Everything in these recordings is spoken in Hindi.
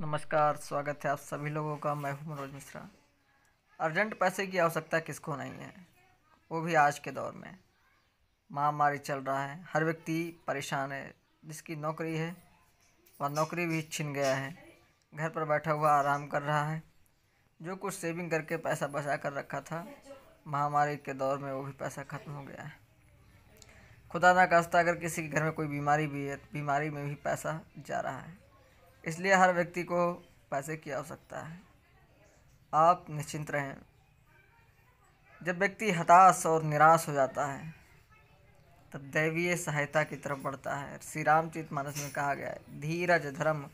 नमस्कार स्वागत है आप सभी लोगों का मैं हूं मनोज मिश्रा अर्जेंट पैसे की आवश्यकता किसको नहीं है वो भी आज के दौर में महामारी चल रहा है हर व्यक्ति परेशान है जिसकी नौकरी है वह नौकरी भी छिन गया है घर पर बैठा हुआ आराम कर रहा है जो कुछ सेविंग करके पैसा बचा कर रखा था महामारी के दौर में वो भी पैसा ख़त्म हो गया है खुदा ना कास्ता अगर किसी के घर में कोई बीमारी भी है बीमारी में भी पैसा जा रहा है इसलिए हर व्यक्ति को पैसे की आवश्यकता है आप निश्चिंत रहें जब व्यक्ति हताश और निराश हो जाता है तब दैवीय सहायता की तरफ बढ़ता है श्री रामचित मानस में कहा गया है धीरज धर्म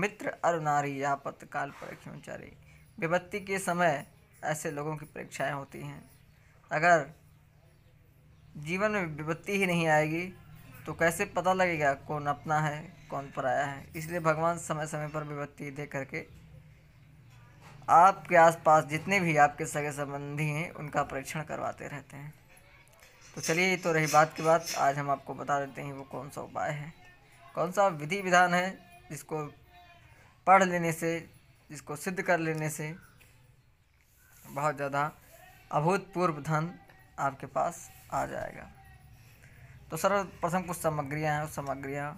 मित्र अरुणारी यापत काल परीक्षणचारी विपत्ति के समय ऐसे लोगों की परीक्षाएं होती हैं अगर जीवन में विपत्ति ही नहीं आएगी तो कैसे पता लगेगा कौन अपना है कौन पराया है इसलिए भगवान समय समय पर विभक्ति दे करके आपके आसपास जितने भी आपके सगे संबंधी हैं उनका परीक्षण करवाते रहते हैं तो चलिए तो रही बात की बात आज हम आपको बता देते हैं वो कौन सा उपाय है कौन सा विधि विधान है जिसको पढ़ लेने से जिसको सिद्ध कर लेने से बहुत ज़्यादा अभूतपूर्व धन आपके पास आ जाएगा तो सर प्रथम कुछ सामग्रियाँ हैं उस सामग्रियाँ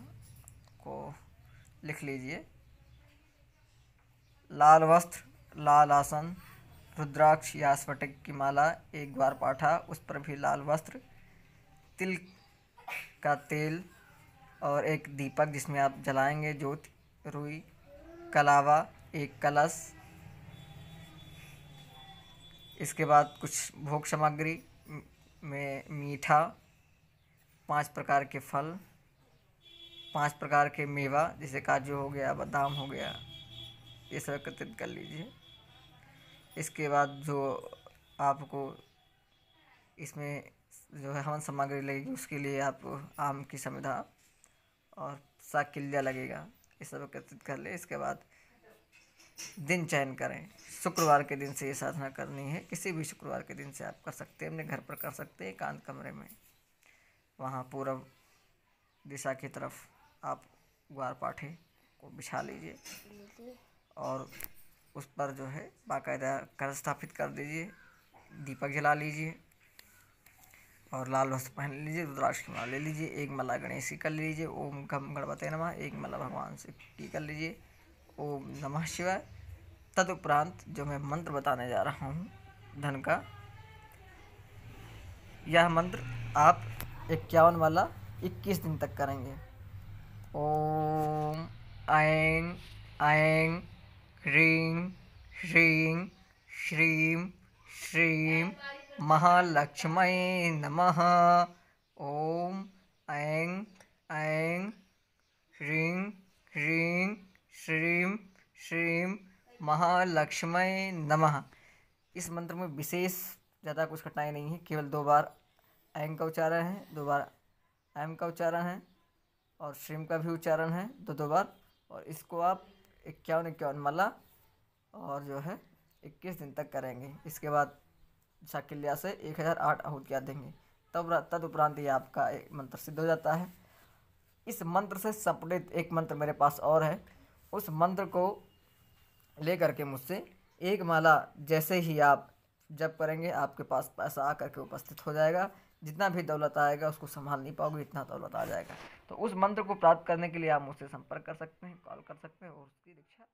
को लिख लीजिए लाल वस्त्र लाल आसन रुद्राक्ष या स्फटिक की माला एक बार पाठा उस पर भी लाल वस्त्र तिल का तेल और एक दीपक जिसमें आप जलाएंगे जोत रुई कलावा एक कलश इसके बाद कुछ भोग सामग्री में मीठा पांच प्रकार के फल पांच प्रकार के मेवा जैसे काजू हो गया बादाम हो गया ये सब एकत्रित कर लीजिए इसके बाद जो आपको इसमें जो है हवन सामग्री लगेगी उसके लिए आप आम की समिधा और सा लगेगा ये सब एकत्रित कर ले इसके बाद दिन चयन करें शुक्रवार के दिन से ये साधना करनी है किसी भी शुक्रवार के दिन से आप कर सकते हैं अपने घर पर कर सकते हैं एकांत कमरे में वहाँ पूर्व दिशा की तरफ आप ग्वार पाठे को बिछा लीजिए और उस पर जो है बाकायदा कलश स्थापित कर दीजिए दीपक जला लीजिए और लाल वस्त्र पहन लीजिए रुद्राक्ष की माला ले लीजिए एक मला गणेश की कर लीजिए ओम गम गणपते नमः एक मला भगवान से की कर लीजिए ओम नमः शिवाय तदुपरांत जो मैं मंत्र बताने जा रहा हूँ धन का यह मंत्र आप इक्यावन वाला इक्कीस दिन तक करेंगे ओम ऐं ऐं ह्रीं श्रीं श्रीं श्रीं महालक्ष्मये नमः ओम ऐं ऐं ह्रीं ह्रीं श्रीं श्रीं महालक्ष्मये नमः इस मंत्र में विशेष ज़्यादा कुछ कठिनाई नहीं है केवल दो बार एंग का उच्चारण है दो बार एम का उच्चारण है और श्रीम का भी उच्चारण है दो दो बार और इसको आप इक्यावन इक्यावन माला और जो है इक्कीस दिन तक करेंगे इसके बाद शाकिल्या से एक हज़ार आठ आहुतियाँ देंगे तब तदुपरांत ये आपका एक मंत्र सिद्ध हो जाता है इस मंत्र से संपलित एक मंत्र मेरे पास और है उस मंत्र को ले करके मुझसे एक माला जैसे ही आप जब करेंगे आपके पास पैसा आ करके उपस्थित हो जाएगा जितना भी दौलत आएगा उसको संभाल नहीं पाओगे इतना दौलत आ जाएगा तो उस मंत्र को प्राप्त करने के लिए आप मुझसे संपर्क कर सकते हैं कॉल कर सकते हैं और उसकी दीक्षा